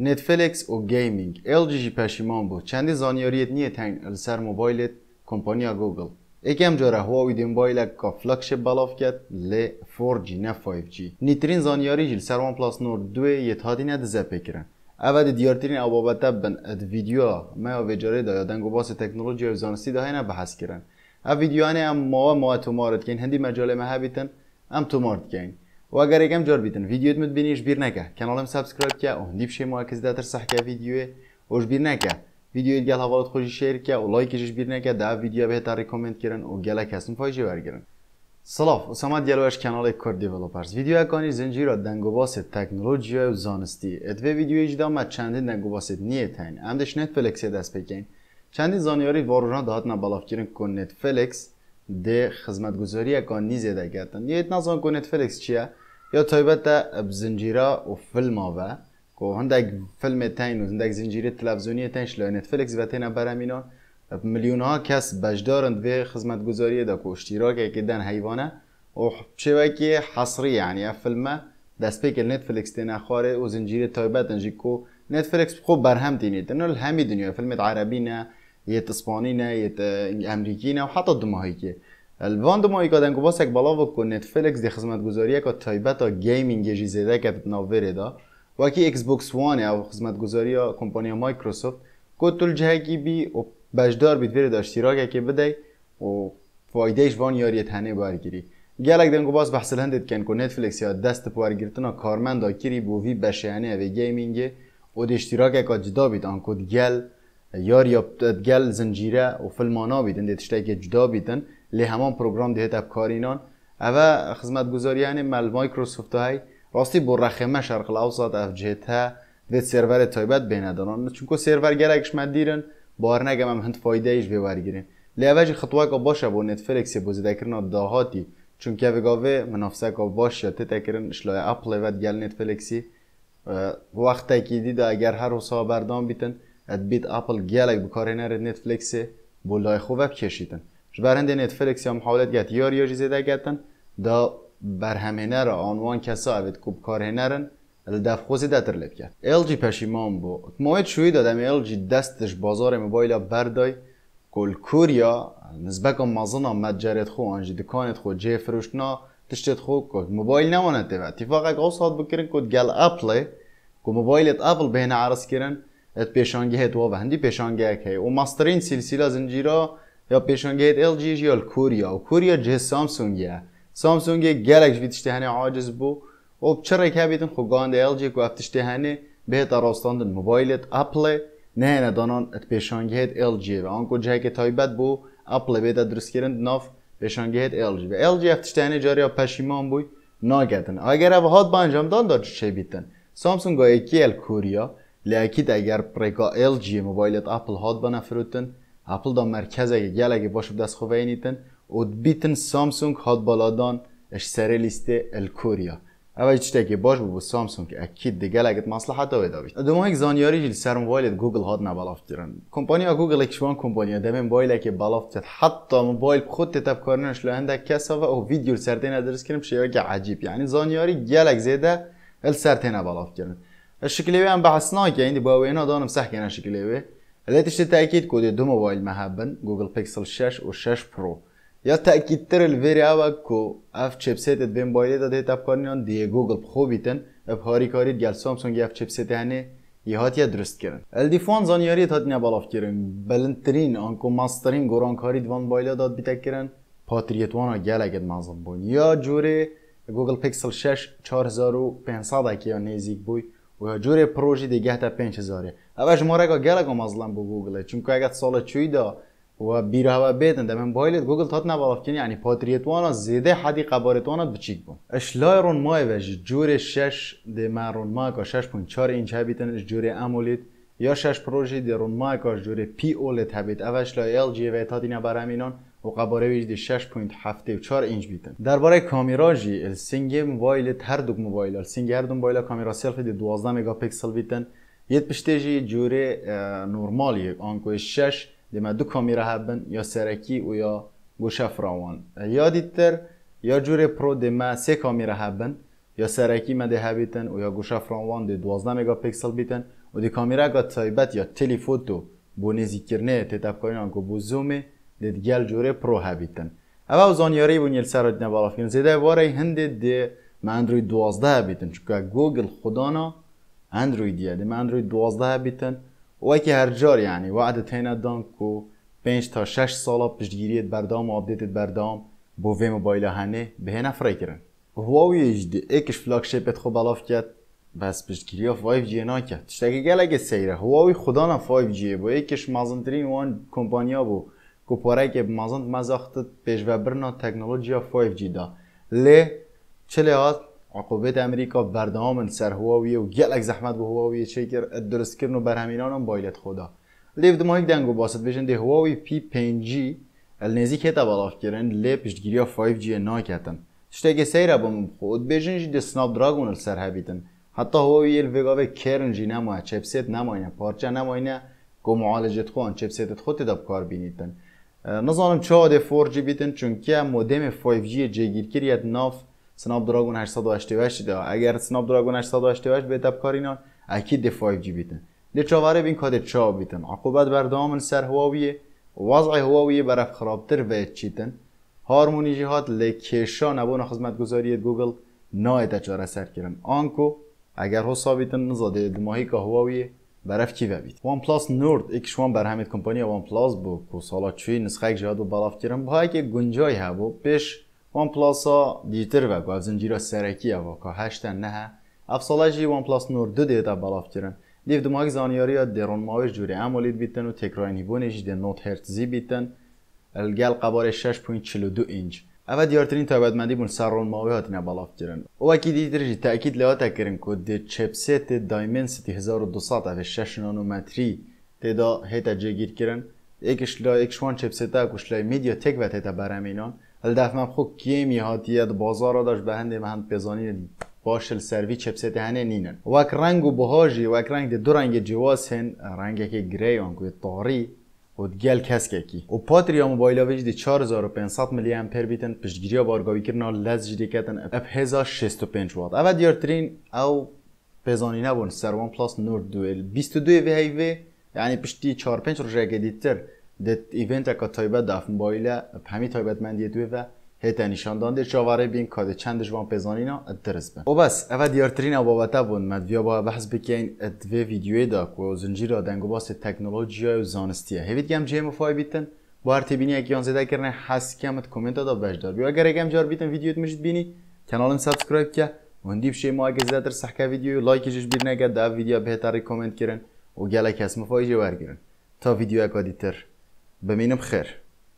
نتفلیکس و گیمینگ LG جی پشیمان بود چندی زانیاریت نیه تنگ سر موبایلت کمپانیا گوگل اگم جاره هواوی دی موبایل که فلکش بلاف کرد ل 4G نه 5G نیترین زانیاری جل سر وان پلاس نور 2 یتادی نه دزه پکرن اول دیارترین ابابت بن اد ویدیو ما ویجاره دا یا دنگو باس تکنولوژی و زانستی دا نه بحث کرن اب ویدیو هم ما ما تو مارد کن هندی مجاله ما هبیتن ام تو مارد کن و ئەگەر ێکم جۆر بیتن یددیوتمت بینیش بیر نەکە کەناڵم سابسکرایبکە ئەو هەندی پشێ مواکەسدا که یددیوێ ئۆش بیر نەکە ویدیو گەل هەواڵت خۆشی که و لایکیش بیر نەکە دا ویدیو بهتر تا ڕیکمنتکردن و گەلە کەسم فۆژی وەرگن سلاف ئوسەما کانال کاناڵی کوردی ڤلوپەرس ویدیوەکانی زنجیرە دەنگۆباست تەکنۆلۆژیە و زانستی ئەتێ ویدیویشدامە چەندین دەنگۆباست نییە تەین ئەم دەش نێتفللکسێ دەست پێکەین چەندی زانیاری ڤۆژان داهاتە بەڵافکردن کو نێتفللکس دێ خزمەتگوزاریەکان نیزێ دەگاتن نیت زان کو نێتفللکس چییە؟ یا تایبەتە بزنجیرە و فیلمەوە کۆ هەندێک فیلمێ تین و هەندێک زنجیرە تلەڤزیونیە تەنش لە نێتفلکس بەتێنە بەرامینۆ میلیونها کەس بەشدارن بێ خزمەت گوزاریەدا کۆشتیراکێکی دەن هەیوانە و شێوەکی حەسری یعنیە فیلمە دەستپێک نێتفلکس تێنە خوارێ و زنجیرە تایبەتەنجی کۆ خوب برهم بەرهەم تینێتن هەمی دنیا فیلمێت عربینە یێت ئسپانینە یێت ئەمریکینە و حتا دماهیکێ الوان دو مایکا دنگو باس یک بالا و کنید دی خزمت گذاری اکا تایبه تا که دا و اکی اکس بوکس وانی او خزمت یا کمپانی او مایکروسوفت کی بی و بجدار بید ویر داشتی راک که بده و وان یاری تنه بارگیری گل اک دنگو باس بحصل هندید کن که نتفلکس یا دست پوارگیرتن او کارمند او کری بو وی بشهنه او گیمینگی و داشتی راک اکا جدا بید آن کود گل یاری یا گل زنجیره و فلمانا بیدن دیتشتای که جدا بیدن لی همان پروگرام دهت کارینان اوه یعنی مل مایکروسافت های راستی بر رخمه شرق الاوسط اف جهت به سرور تایبت بیندارن چون که سرور گرگش دیرن بار نگم هم هند فایده ایش اوه جی خطوه که باشه با نتفلیکس بزیده کردن داهاتی چون که گاوه منافسه که باشه کرن شلای اپل و گل نتفلیکسی وقت تاکی دیده اگر هر حسا بردان بیتن اد بیت اپل گلک بکاره نره نتفلیکس بولای خوب کشیدن برند نتفلیکس یا محاولت گت یار یا جزیده گتن دا برهمینه را آنوان کسا اوید کب کارهینه رن دف خوزی دتر لب کرد جی پشیمان بو موید شوی دادم جی دستش بازار موبایل بردای کل کوریا نزبک ها مجرد خو آنجی دکانت خو جه فروشنا تشتت خو کد موبایل نمانه تیو اتفاقا که آساد بکرن کد گل اپل که موبایلت اپل بهنه عرض کرن ات پیشانگی هت و هندی پیشانگی که او ماسترین سلسله زنجیره یا پیشنگیت ال جی یا کوریا و کوریا جه سامسونگیه سامسونگ گلکش ویتش دهنه عاجز بو و بچره که بیتن خوگاند ال جی که افتش دهنه به تراستاندن موبایلت اپل نه نه دانان ات پیشنگیت ال جی و آنکو جه که تایبت بو اپل به درست کردن ناف پیشنگیت ال جی و ال جی افتش دهنه جاری یا پشیمان بوی ناگدن اگر او هات بانجام دان دار چه بیتن سامسونگ اکی ال کوریا لیکید اگر پرکا ال جی موبایلت اپل هات بنا فروتن اپل دا مرکز اگه گل اگه باشه دست خوبه اینیتن او بیتن سامسونگ هاد بالادان اش سره لیسته الکوریا اول چیته که باش بو سامسونگ اکید دیگه لگت مصلحت او دابیش دوما یک زانیاری جلی سر گوگل هاد نه دیرن کمپانی ها گوگل یک شوان ها دمین موبایل که بالاف دید حتی موبایل خود تتب کارنش کسا و او ویدیو سرده ندرس ادرس شیعه که عجیب یعنی زانیاری گلک زیده ال سر تینا دیرن شکلیوی هم بحث ناکه با وینا دانم صح کنه شکلیوی لا تشتري تأكيد كودي دو موبايل مهابن جوجل بيكسل 6 و 6 برو يا تأكيد تر الفيري اوا كو اف شيبسيت بين موبايل دا ديتا بكارنيون دي جوجل بخوبيتن بهاري كاري ديال سامسونج اف شيبسيت هني یهات یه درست کردن الدیفون زانیاریت هات نه بالاف کردن بلندترین آنکو ماسترین گران کارید وان بایلا داد بیتک کردن پاتریت وانا گلگت مازم بون یا جوره گوگل پیکسل 6 4500 اکی یا نزیک بوی و یا جوره پروژی دیگه تا 5000 اوش ما رگا گلگو مظلم بو گوگل که اگه سال چوی دا و بیره هوا بیتن دمین بایلیت گوگل تات نبالاف کنی یعنی پاتریتوانا زیده حدی قبارتوانا بچیک بون اش لایرون مای وش جور شش دی من رون مای که شش پون چار اینچ اش جور امولید یا شش پروژه دی رون مای که جور پی ها بیت اوش لای ال جی و تاتینا برامینان و قباره ویج دی 6.74 اینچ بیتن درباره کامیرا جی السینگ موبایل هر دو موبایل السینگ هر دوم بایل کامیرا سلفی دی 12 پیکسل بیتن یت پشتیجی جوره جوره نورمالی آنکو شش دیما دو کامیرا هبن یا سرکی و یا گوشه فراوان یادیت دیتر یا جوره پرو دیما سه کامیرا هبن یا سرکی مده هبیتن و یا گوشه فراوان دی 12 پیکسل بیتن و دی کامیرا گا تایبت یا فوتو بو کرنه تتب کنی آنکو بو زومه دید گل جوره پرو هبیتن اما زانیاری بون یل سر بالا فیلم زیده واره هنده دی من اندروی دوازده هبیتن چون گوگل خدانا اندروید یه اندروید 12 بیتن و که هر جار یعنی وعده تینا دان کو 5 تا 6 سالا پشتگیریت بردام و آپدیتت بردام با وی موبایل هنه به هنه فرای کرن هواوی جدی اکش فلاگشیپت خوب بلاف کرد بس پشتگیری 5G نکرد تشتگی گلگه سیره هواوی خدا نه 5G بو اکش مازندرین وان کمپانیا بو کو پاره که مازند مزاختت پیش و برنا تکنولوژی 5G دا لی چلی عقوبت امریکا بردامن سر هواوی و گلک زحمت به هواوی چه کرد درست کردن و بر همینان هم بایلت خدا لیف مایک دنگو باسد بشن ده هواوی پی 5 النزی که هتا بلاف کرن لی پشتگیری 5G ناکتن شتگه با من خود بشن جی ده سناب دراغون سر هبیتن حتی هواوی وگاوه کرن جی نموه چپسیت نه پارچه نه گو معالجت خوان چپسیتت خود تداب کار بینیتن نظرم چه ده 4G بیتن چون که مودم 5G جگیر کرید ناف سناب دراگون 888 دا اگر سناب دراگون 888 اکید بکارینان 5 دفاجی بیتن لێ چاوارە بین کاتێ چا بیتن عقوبەت بر سەر سر وەزعی وضع بەرەف خرابتر و چیتن هارمونیجی هات لە کێشا نەبوون خزمەتگوزاریت گوگل سر کرن آنکو اگر ها ثابتن نزاده دماهی کە هواویە برف کی ببیت وان پلاس نورد شوان بر همیت کمپانی وان پلاس بو که سالا چوی بلاف کرن و که گنجای ها بو پیش دیتر و və qal سرکی sərəki avaka 8-dən nəhə افصالجی وان پلاس نور دو دیتا بلاف کردن دیو دماغ زانیاریا درون ماوش جوری امولید بیتن و تکرار نیبونش دی نوت هرتزی بیتن الگل قبار 6.42 اینچ او دیارترین تابعدمندی بون سرون ماوی هاتینه بلاف کردن او اکی دیترجی تاکید لها تکرن که دی چپسیت دایمنسیتی 1200 اف 6 نانومتری تدا هیتا جگیر کردن ایکش لا ایکشوان چپسیتا کشلای میدیا تک و تیتا برامینان Hedefmem xo kemi hatiye بازار داش daş behende mehend باشل سروی چپسیت هنه نینن وک رنگ و بهاجی وک رنگ دو رنگ جواز هن رنگ که گری آن تاری و گل کس کی و پاتریا موبایل ویج دی 4500 میلی امپر بیتن پشتگیری بارگاوی کرنا لز جدی کتن اپ 1065 وات اول دیارترین او پزانی نبون سر وان پلاس نور دویل 22 وی یعنی پشتی 45 5 روژه د ایونت کا تایبه د موبایل پمی تایبت من دی دوه و هته نشان داند چاوره بین کاد چند جوان پزانینا درس به او بس او دیار ترین او بون با بحث بکین دو ویدیوی دا کو زنجیر آدنگ و باست تکنولوژی و زانستیه هیوید جیم و فای بیتن با هر تبینی اکیان کرنه هست که همت کومنت دا دار بیا اگر اگم جار بیتن ویدیو مجید بینی کانال سبسکرایب که و هندیب شی ما اگه زده در صحکه ویدیو لایک جش بیرنه اگر دا ویدیو بهتر کومنت کرن و گلک اسم فای تا ویدیو اکا دیتر بمينا بخير